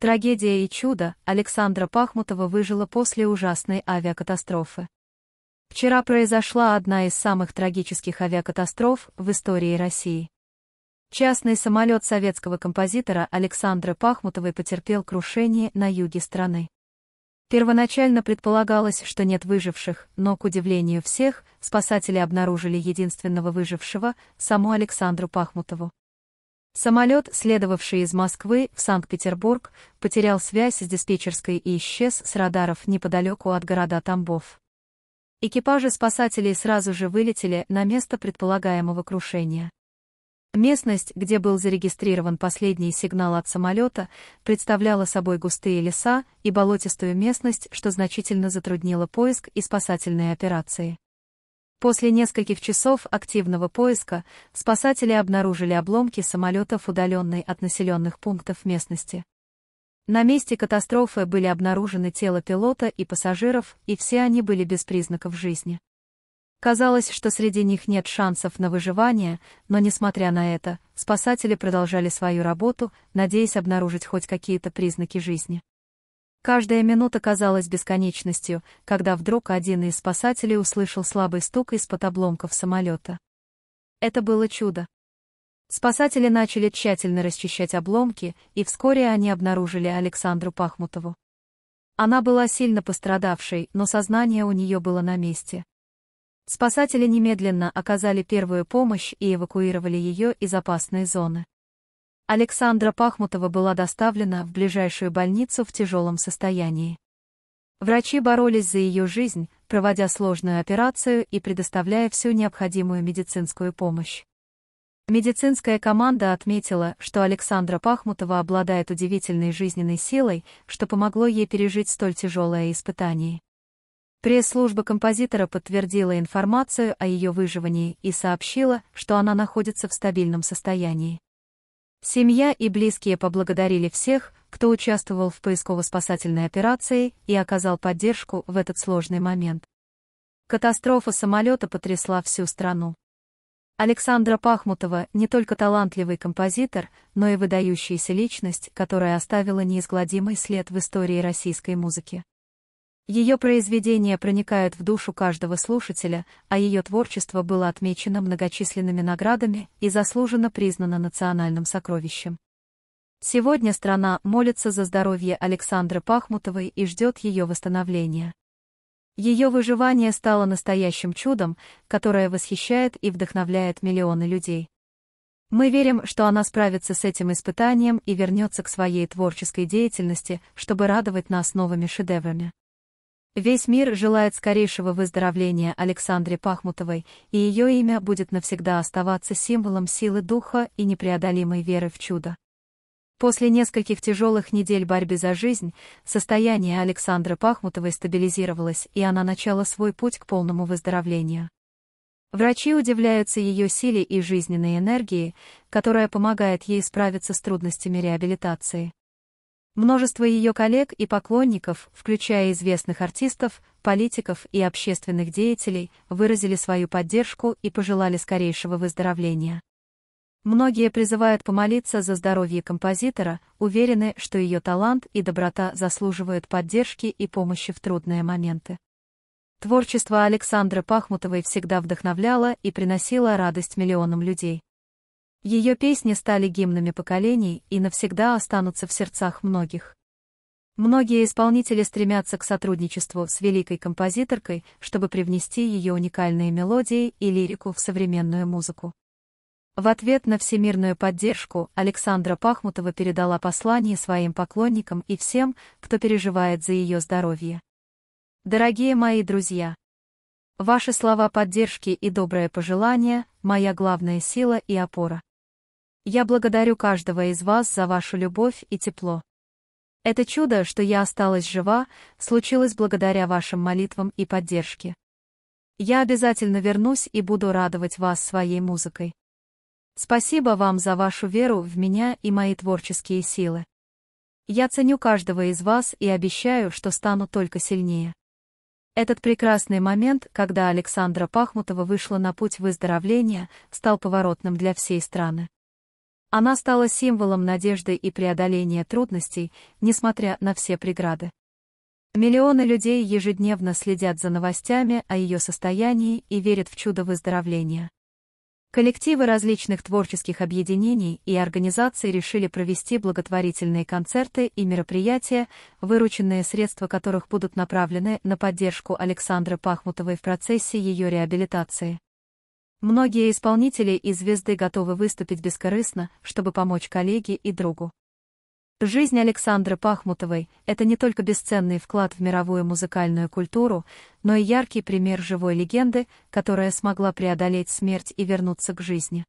Трагедия и чудо Александра Пахмутова выжила после ужасной авиакатастрофы. Вчера произошла одна из самых трагических авиакатастроф в истории России. Частный самолет советского композитора Александра Пахмутовой потерпел крушение на юге страны. Первоначально предполагалось, что нет выживших, но, к удивлению всех, спасатели обнаружили единственного выжившего, саму Александру Пахмутову. Самолет, следовавший из Москвы в Санкт-Петербург, потерял связь с диспетчерской и исчез с радаров неподалеку от города Тамбов. Экипажи спасателей сразу же вылетели на место предполагаемого крушения. Местность, где был зарегистрирован последний сигнал от самолета, представляла собой густые леса и болотистую местность, что значительно затруднило поиск и спасательные операции. После нескольких часов активного поиска спасатели обнаружили обломки самолетов удаленной от населенных пунктов местности. На месте катастрофы были обнаружены тела пилота и пассажиров, и все они были без признаков жизни. Казалось, что среди них нет шансов на выживание, но несмотря на это, спасатели продолжали свою работу, надеясь обнаружить хоть какие-то признаки жизни. Каждая минута казалась бесконечностью, когда вдруг один из спасателей услышал слабый стук из-под обломков самолета. Это было чудо. Спасатели начали тщательно расчищать обломки, и вскоре они обнаружили Александру Пахмутову. Она была сильно пострадавшей, но сознание у нее было на месте. Спасатели немедленно оказали первую помощь и эвакуировали ее из опасной зоны. Александра Пахмутова была доставлена в ближайшую больницу в тяжелом состоянии. Врачи боролись за ее жизнь, проводя сложную операцию и предоставляя всю необходимую медицинскую помощь. Медицинская команда отметила, что Александра Пахмутова обладает удивительной жизненной силой, что помогло ей пережить столь тяжелое испытание. Пресс-служба композитора подтвердила информацию о ее выживании и сообщила, что она находится в стабильном состоянии. Семья и близкие поблагодарили всех, кто участвовал в поисково-спасательной операции и оказал поддержку в этот сложный момент. Катастрофа самолета потрясла всю страну. Александра Пахмутова не только талантливый композитор, но и выдающаяся личность, которая оставила неизгладимый след в истории российской музыки. Ее произведения проникают в душу каждого слушателя, а ее творчество было отмечено многочисленными наградами и заслуженно признано национальным сокровищем. Сегодня страна молится за здоровье Александры Пахмутовой и ждет ее восстановления. Ее выживание стало настоящим чудом, которое восхищает и вдохновляет миллионы людей. Мы верим, что она справится с этим испытанием и вернется к своей творческой деятельности, чтобы радовать нас новыми шедеврами. Весь мир желает скорейшего выздоровления Александре Пахмутовой, и ее имя будет навсегда оставаться символом силы духа и непреодолимой веры в чудо. После нескольких тяжелых недель борьбы за жизнь, состояние Александры Пахмутовой стабилизировалось, и она начала свой путь к полному выздоровлению. Врачи удивляются ее силе и жизненной энергии, которая помогает ей справиться с трудностями реабилитации. Множество ее коллег и поклонников, включая известных артистов, политиков и общественных деятелей, выразили свою поддержку и пожелали скорейшего выздоровления. Многие призывают помолиться за здоровье композитора, уверены, что ее талант и доброта заслуживают поддержки и помощи в трудные моменты. Творчество Александры Пахмутовой всегда вдохновляло и приносило радость миллионам людей. Ее песни стали гимнами поколений и навсегда останутся в сердцах многих. Многие исполнители стремятся к сотрудничеству с великой композиторкой, чтобы привнести ее уникальные мелодии и лирику в современную музыку. В ответ на всемирную поддержку Александра Пахмутова передала послание своим поклонникам и всем, кто переживает за ее здоровье. Дорогие мои друзья! Ваши слова поддержки и добрые пожелания – моя главная сила и опора. Я благодарю каждого из вас за вашу любовь и тепло. Это чудо, что я осталась жива, случилось благодаря вашим молитвам и поддержке. Я обязательно вернусь и буду радовать вас своей музыкой. Спасибо вам за вашу веру в меня и мои творческие силы. Я ценю каждого из вас и обещаю, что стану только сильнее. Этот прекрасный момент, когда Александра Пахмутова вышла на путь выздоровления, стал поворотным для всей страны. Она стала символом надежды и преодоления трудностей, несмотря на все преграды. Миллионы людей ежедневно следят за новостями о ее состоянии и верят в чудо выздоровления. Коллективы различных творческих объединений и организаций решили провести благотворительные концерты и мероприятия, вырученные средства которых будут направлены на поддержку Александры Пахмутовой в процессе ее реабилитации. Многие исполнители и звезды готовы выступить бескорыстно, чтобы помочь коллеге и другу. Жизнь Александры Пахмутовой – это не только бесценный вклад в мировую музыкальную культуру, но и яркий пример живой легенды, которая смогла преодолеть смерть и вернуться к жизни.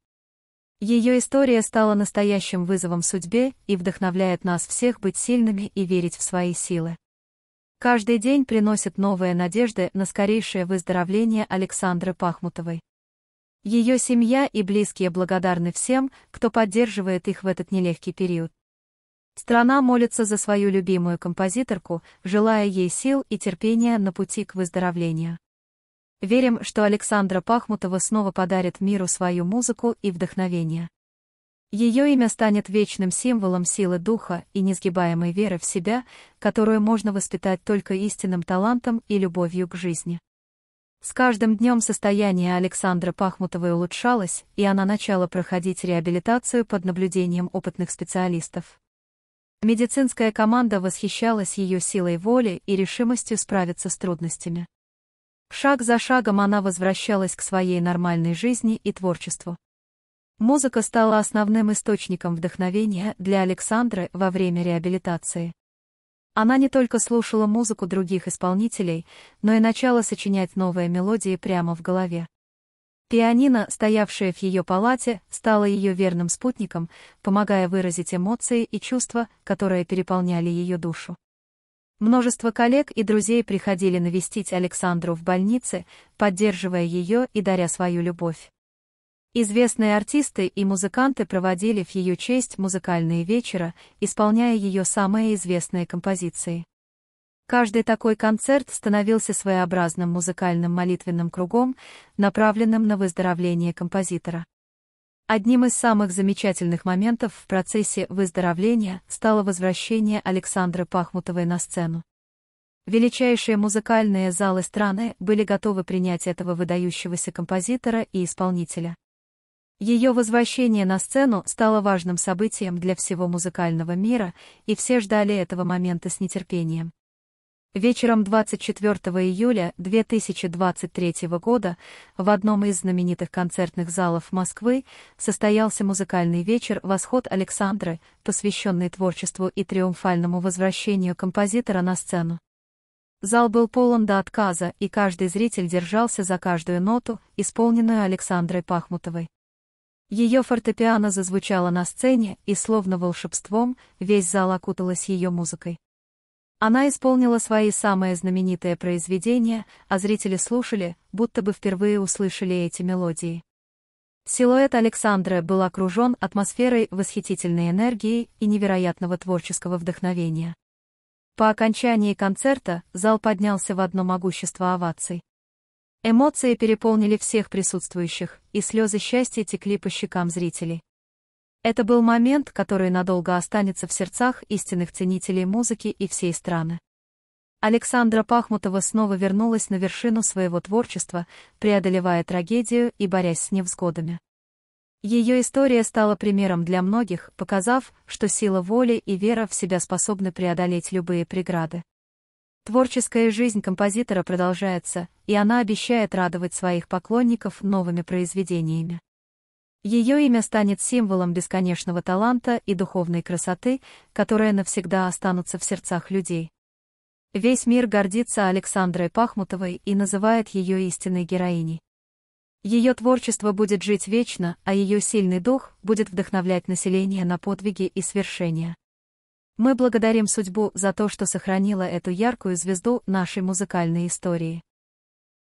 Ее история стала настоящим вызовом судьбе и вдохновляет нас всех быть сильными и верить в свои силы. Каждый день приносит новые надежды на скорейшее выздоровление Александры Пахмутовой. Ее семья и близкие благодарны всем, кто поддерживает их в этот нелегкий период. Страна молится за свою любимую композиторку, желая ей сил и терпения на пути к выздоровлению. Верим, что Александра Пахмутова снова подарит миру свою музыку и вдохновение. Ее имя станет вечным символом силы духа и несгибаемой веры в себя, которую можно воспитать только истинным талантом и любовью к жизни. С каждым днем состояние Александры Пахмутовой улучшалось, и она начала проходить реабилитацию под наблюдением опытных специалистов. Медицинская команда восхищалась ее силой воли и решимостью справиться с трудностями. Шаг за шагом она возвращалась к своей нормальной жизни и творчеству. Музыка стала основным источником вдохновения для Александры во время реабилитации. Она не только слушала музыку других исполнителей, но и начала сочинять новые мелодии прямо в голове. Пианино, стоявшее в ее палате, стало ее верным спутником, помогая выразить эмоции и чувства, которые переполняли ее душу. Множество коллег и друзей приходили навестить Александру в больнице, поддерживая ее и даря свою любовь. Известные артисты и музыканты проводили в ее честь музыкальные вечера, исполняя ее самые известные композиции. Каждый такой концерт становился своеобразным музыкальным молитвенным кругом, направленным на выздоровление композитора. Одним из самых замечательных моментов в процессе выздоровления стало возвращение Александры Пахмутовой на сцену. Величайшие музыкальные залы страны были готовы принять этого выдающегося композитора и исполнителя. Ее возвращение на сцену стало важным событием для всего музыкального мира, и все ждали этого момента с нетерпением. Вечером 24 июля 2023 года в одном из знаменитых концертных залов Москвы состоялся музыкальный вечер «Восход Александры», посвященный творчеству и триумфальному возвращению композитора на сцену. Зал был полон до отказа, и каждый зритель держался за каждую ноту, исполненную Александрой Пахмутовой. Ее фортепиано зазвучало на сцене, и словно волшебством, весь зал окуталась ее музыкой. Она исполнила свои самые знаменитые произведения, а зрители слушали, будто бы впервые услышали эти мелодии. Силуэт Александра был окружен атмосферой восхитительной энергии и невероятного творческого вдохновения. По окончании концерта зал поднялся в одно могущество оваций. Эмоции переполнили всех присутствующих, и слезы счастья текли по щекам зрителей. Это был момент, который надолго останется в сердцах истинных ценителей музыки и всей страны. Александра Пахмутова снова вернулась на вершину своего творчества, преодолевая трагедию и борясь с невзгодами. Ее история стала примером для многих, показав, что сила воли и вера в себя способны преодолеть любые преграды. Творческая жизнь композитора продолжается, и она обещает радовать своих поклонников новыми произведениями. Ее имя станет символом бесконечного таланта и духовной красоты, которые навсегда останутся в сердцах людей. Весь мир гордится Александрой Пахмутовой и называет ее истинной героиней. Ее творчество будет жить вечно, а ее сильный дух будет вдохновлять население на подвиги и свершения. Мы благодарим судьбу за то, что сохранила эту яркую звезду нашей музыкальной истории.